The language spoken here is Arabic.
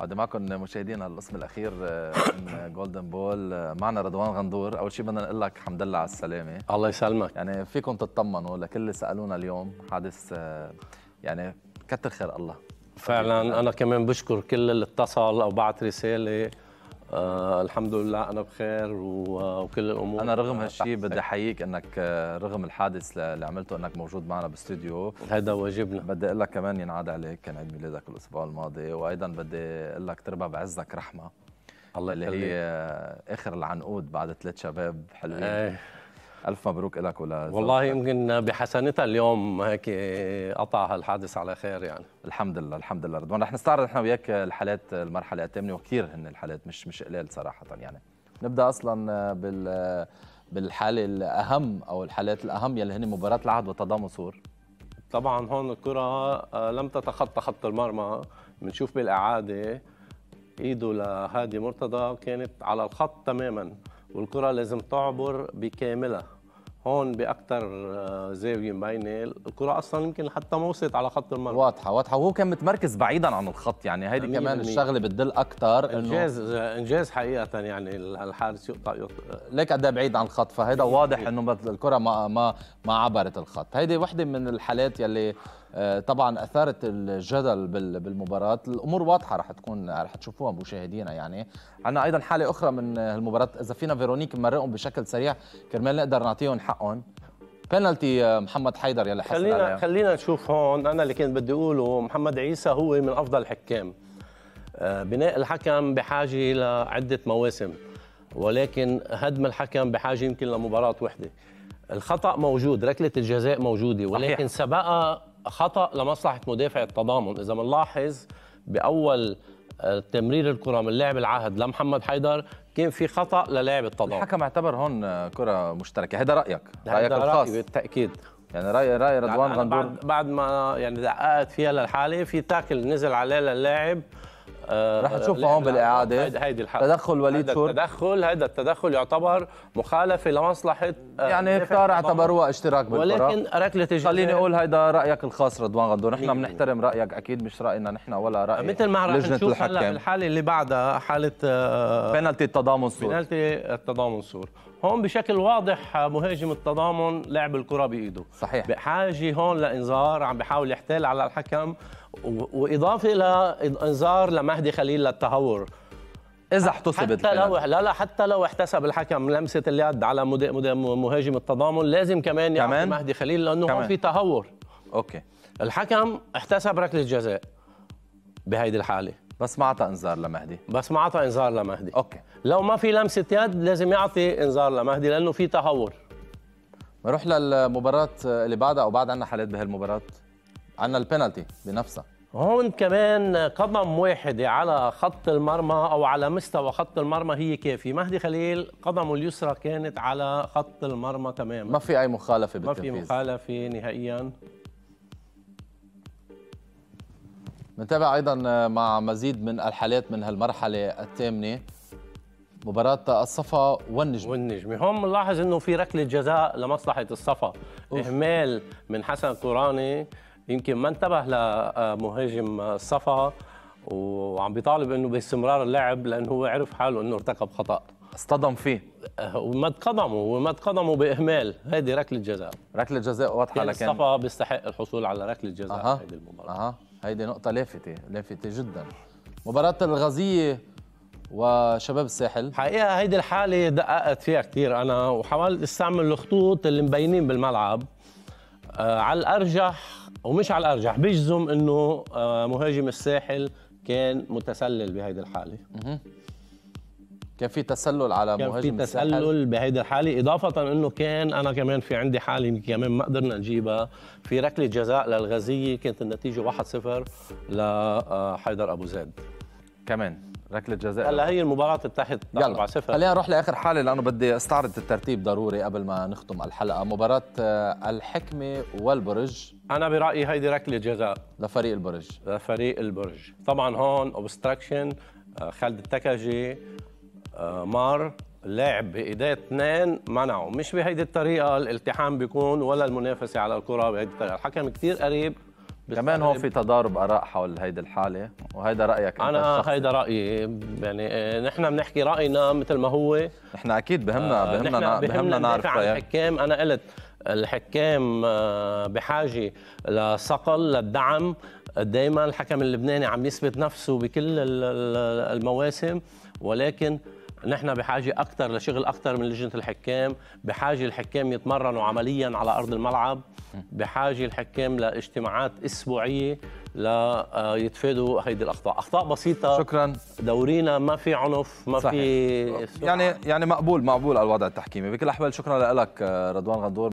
عودة معكم مشاهدينا القسم الاخير آه، من جولدن بول آه، معنا رضوان غندور اول شيء بدنا نقول لك الحمد لله على السلامه الله يسلمك يعني فيكم تطمنوا لكل اللي سالونا اليوم حادث آه، يعني كتر خير الله فعلا يعني انا كمان بشكر كل اللي اتصل او بعت رساله آه الحمد لله انا بخير وكل الامور انا رغم هالشيء بدي احييك انك آه، رغم الحادث اللي عملته انك موجود معنا باستوديو هذا واجبنا بدي اقول لك كمان ينعاد عليك كان عيد ميلادك الاسبوع الماضي وايضا بدي اقول لك تربى بعزك رحمه الله اللي هي آه، اخر العنقود بعد ثلاث شباب حلوين إيه. الف مبروك لك ولا والله يمكن بحسنتها اليوم هيك قطع هالحادث على خير يعني الحمد لله الحمد لله رضوان رح نستعرض احنا وياك الحالات المرحله الثامنه وكثير هن الحالات مش مش قليل صراحه يعني نبدا اصلا بال بالحاله الاهم او الحالات الاهم يلي هن مباراه العهد وتضامن صور طبعا هون الكره آه، لم تتخطى خط المرمى بنشوف بالاعاده ايده لهادي مرتضى كانت على الخط تماما والكره لازم تعبر بكاملها هون باكثر آه، زاويه مبينه الكره اصلا يمكن حتى ما وصلت على خط المرمى واضحه واضحه وهو كان متمركز بعيدا عن الخط يعني هيدي كمان الشغله بتدل اكثر انجاز إنه انجاز حقيقه يعني الحارس يقطع يقطع ليك قد إيه بعيد عن الخط فهذا واضح انه الكره ما ما ما عبرت الخط هيدي وحده من الحالات يلي آه، طبعا اثارت الجدل بالمباراه الامور واضحه رح تكون رح تشوفوها مشاهدينا يعني عندنا ايضا حاله اخرى من آه، المباراه اذا فينا فيرونيك نمرقهم بشكل سريع كرمال نقدر نعطيهم حقهم بنالتي آه، محمد حيدر يلي حصل خلينا عليها. خلينا نشوف هون انا اللي كنت بدي اقوله محمد عيسى هو من افضل الحكام بناء الحكم بحاجه لعده مواسم ولكن هدم الحكم بحاجه يمكن لمباراه وحده الخطا موجود ركله الجزاء موجوده ولكن سبقها خطا لمصلحه مدافع التضامن اذا بنلاحظ باول آه، تمرير الكره من لاعب العهد لمحمد حيدر كان في خطا للاعب التضامن الحكم اعتبر هون كره مشتركه هذا رايك رايك الخاص بالتاكيد يعني راي راي رضوان يعني غندور بعد, بعد ما يعني دققت فيها للحاله في تاكل نزل عليه للاعب آه، رح تشوفها آه، هون بالاعاده هيدي الحق تدخل وليد شور تدخل هذا التدخل يعتبر مخالفه لمصلحه آه، يعني كثار اعتبروها اشتراك بالقرار ولكن ركله تجاريه خليني اقول هيدا رايك الخاص رضوان غدور نحن بنحترم رايك اكيد مش راينا نحن ولا راي مثل ما رح نشوف هلا الحاله اللي بعدها حاله بينالتي التضامن سور بينالتي التضامن سور هون بشكل واضح مهاجم التضامن لعب الكره بايده صحيح بحاجه هون لانذار عم بحاول يحتال على الحكم واضافه الى انذار لمهدي خليل للتهور اذا احتسبت حتى لو لا لا حتى لو احتسب الحكم لمسه اليد على مهاجم التضامن لازم كمان يعطي مهدي خليل لانه هون في تهور اوكي الحكم احتسب ركله جزاء بهيدي الحاله بس ما اعطى انذار لمهدي بس ما اعطى انذار لمهدي اوكي لو ما في لمسه يد لازم يعطي انذار لمهدي لانه في تهور نروح للمباراه اللي بعدها او بعد عنا حالات بهالمباراه عندنا البينالتي بنفسها هون كمان قدم واحدة على خط المرمى او على مستوى خط المرمى هي كافيه مهدي خليل قدمه اليسرى كانت على خط المرمى تماما ما في اي مخالفه بالتنفيذ ما في مخالفه نهائيا نتابع ايضا مع مزيد من الحالات من هالمرحله الثامنه مباراة الصفا والنجمة والنجمة هم نلاحظ انه في ركلة جزاء لمصلحة الصفا اهمال من حسن توراني يمكن ما انتبه لمهاجم صفا وعم بيطالب انه باستمرار اللعب لانه هو عرف حاله انه ارتكب خطا اصطدم فيه وما قدمه وما تقدموا باهمال هذه ركله جزاء ركله جزاء واضحه يعني لكن صفا بيستحق الحصول على ركله جزاء أه. هذه المباراه اها هيدي نقطه لافته لافته جدا مباراه الغزيه وشباب الساحل حقيقه هيدي الحاله دققت فيها كثير انا وحاولت استعمل الخطوط اللي مبينين بالملعب آه على الارجح ومش على الارجح بيجزم انه آه، مهاجم الساحل كان متسلل بهيدي الحاله كان في تسلل على كان مهاجم في تسلل بهيدي الحاله اضافه انه كان انا كمان في عندي حاله كمان ما قدرنا نجيبها في ركله جزاء للغزيه كانت النتيجه 1-0 لحيدر آه، ابو زيد كمان ركله جزاء هلا هي المباراه تحت 4 0 خلينا نروح لاخر حاله لانه بدي استعرض الترتيب ضروري قبل ما نختم الحلقه مباراه آه، الحكمه والبرج انا برايي هيدي ركله جزاء لفريق البرج لفريق البرج طبعا هون اوبستراكشن آه، خالد التكجي آه، مار لعب بايديه اثنين منعه مش بهيدي الطريقه الالتحام بيكون ولا المنافسه على الكره بهيدي الطريقه الحكم كثير قريب كمان هون في تضارب اراء حول هيدي الحاله وهيدا رايك انا هيدا رايي يعني آه، نحن بنحكي راينا مثل ما هو نحن اكيد بهمنا آه، بهمنا بهمنا, بهمنا, بهمنا نعرف عن الحكام انا قلت الحكام آه، بحاجه لصقل للدعم دائما الحكم اللبناني عم يثبت نفسه بكل المواسم ولكن نحن بحاجه اكثر لشغل اكثر من لجنه الحكام بحاجه الحكام يتمرنوا عمليا على ارض الملعب بحاجه الحكام لاجتماعات اسبوعيه ليتفادوا آه، هيدي الاخطاء اخطاء بسيطه شكرا دورينا ما في عنف ما صحيح. في يعني يعني مقبول مقبول الوضع التحكيمي بكل الاحوال شكرا لك آه، رضوان غندور